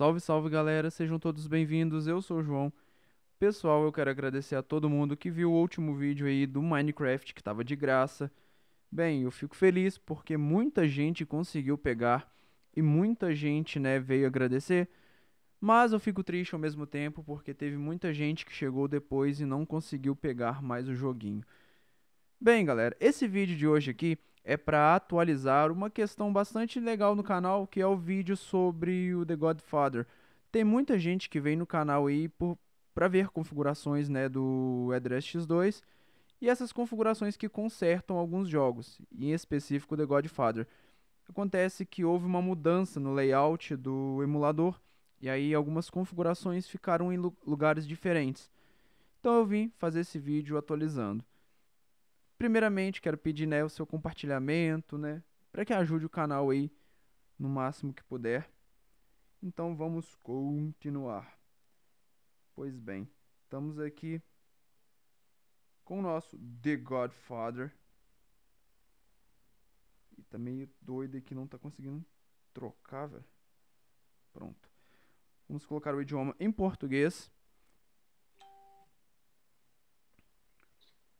Salve, salve galera, sejam todos bem-vindos. Eu sou o João. Pessoal, eu quero agradecer a todo mundo que viu o último vídeo aí do Minecraft que estava de graça. Bem, eu fico feliz porque muita gente conseguiu pegar e muita gente, né, veio agradecer. Mas eu fico triste ao mesmo tempo porque teve muita gente que chegou depois e não conseguiu pegar mais o joguinho. Bem, galera, esse vídeo de hoje aqui é para atualizar uma questão bastante legal no canal, que é o vídeo sobre o The Godfather. Tem muita gente que vem no canal aí para ver configurações né, do Address X2 e essas configurações que consertam alguns jogos, em específico The Godfather. Acontece que houve uma mudança no layout do emulador e aí algumas configurações ficaram em lugares diferentes. Então eu vim fazer esse vídeo atualizando. Primeiramente, quero pedir né, o seu compartilhamento, né? Para que ajude o canal aí no máximo que puder. Então vamos continuar. Pois bem, estamos aqui com o nosso The Godfather. E tá meio doido aqui, não tá conseguindo trocar, velho. Pronto. Vamos colocar o idioma em português.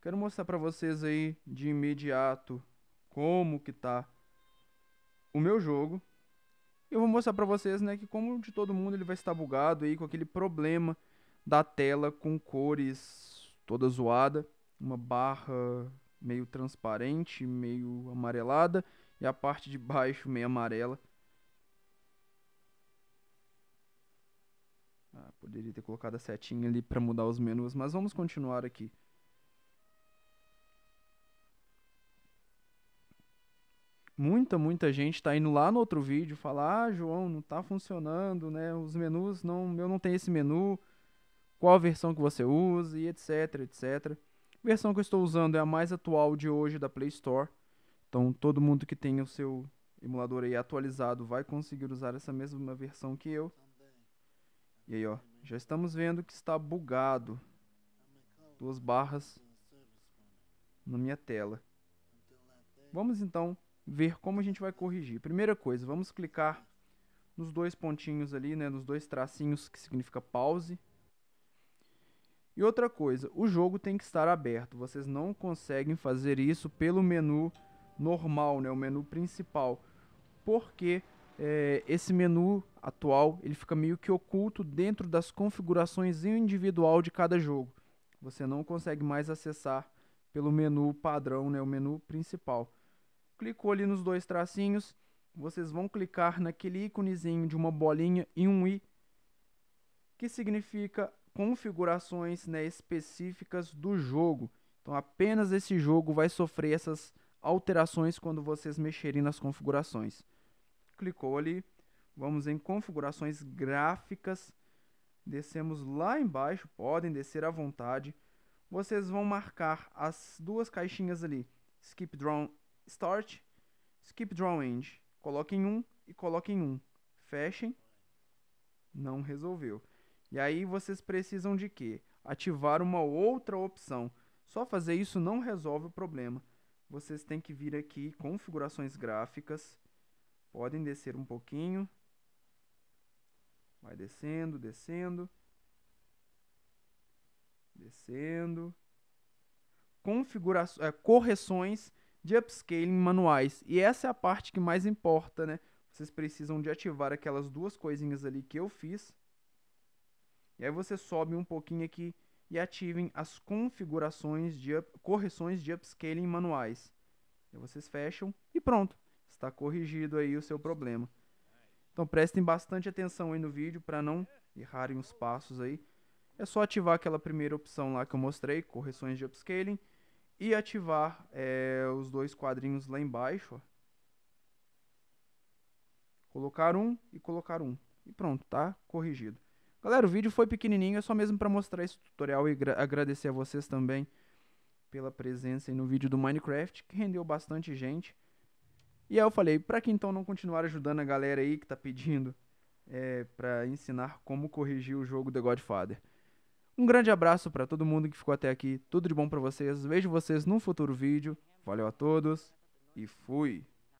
Quero mostrar para vocês aí de imediato como que tá o meu jogo. Eu vou mostrar para vocês, né, que como de todo mundo ele vai estar bugado aí com aquele problema da tela com cores toda zoada, uma barra meio transparente, meio amarelada e a parte de baixo meio amarela. Ah, poderia ter colocado a setinha ali para mudar os menus, mas vamos continuar aqui. muita, muita gente está indo lá no outro vídeo falar, ah, João, não está funcionando, né? Os menus não, eu não tenho esse menu. Qual a versão que você usa e etc, etc. A versão que eu estou usando é a mais atual de hoje da Play Store. Então, todo mundo que tem o seu emulador aí atualizado vai conseguir usar essa mesma versão que eu. E aí, ó, já estamos vendo que está bugado. Duas barras na minha tela. Vamos então ver como a gente vai corrigir. Primeira coisa, vamos clicar nos dois pontinhos ali, né, nos dois tracinhos que significa pause. E outra coisa, o jogo tem que estar aberto. Vocês não conseguem fazer isso pelo menu normal, né, o menu principal, porque é, esse menu atual ele fica meio que oculto dentro das configurações individual de cada jogo. Você não consegue mais acessar pelo menu padrão, né, o menu principal. Clicou ali nos dois tracinhos, vocês vão clicar naquele íconezinho de uma bolinha e um i, que significa configurações né, específicas do jogo. Então apenas esse jogo vai sofrer essas alterações quando vocês mexerem nas configurações. Clicou ali, vamos em configurações gráficas, descemos lá embaixo, podem descer à vontade. Vocês vão marcar as duas caixinhas ali, Skip draw Start, Skip Draw End. Coloquem um e coloquem um. Fechem. Não resolveu. E aí vocês precisam de quê? Ativar uma outra opção. Só fazer isso não resolve o problema. Vocês têm que vir aqui, configurações gráficas. Podem descer um pouquinho. Vai descendo, descendo. Descendo. Configurações, é, correções de upscaling manuais. E essa é a parte que mais importa, né? Vocês precisam de ativar aquelas duas coisinhas ali que eu fiz. E aí você sobe um pouquinho aqui e ativem as configurações de up, correções de upscaling manuais. E vocês fecham e pronto. Está corrigido aí o seu problema. Então prestem bastante atenção aí no vídeo para não errarem os passos aí. É só ativar aquela primeira opção lá que eu mostrei, correções de upscaling e ativar é, os dois quadrinhos lá embaixo. Ó. Colocar um e colocar um. E pronto, tá corrigido. Galera, o vídeo foi pequenininho, é só mesmo para mostrar esse tutorial e agradecer a vocês também pela presença no vídeo do Minecraft, que rendeu bastante gente. E aí eu falei, para que então não continuar ajudando a galera aí que tá pedindo é, eh, para ensinar como corrigir o jogo The Godfather? Um grande abraço para todo mundo que ficou até aqui. Tudo de bom para vocês. Vejo vocês num futuro vídeo. Valeu a todos e fui.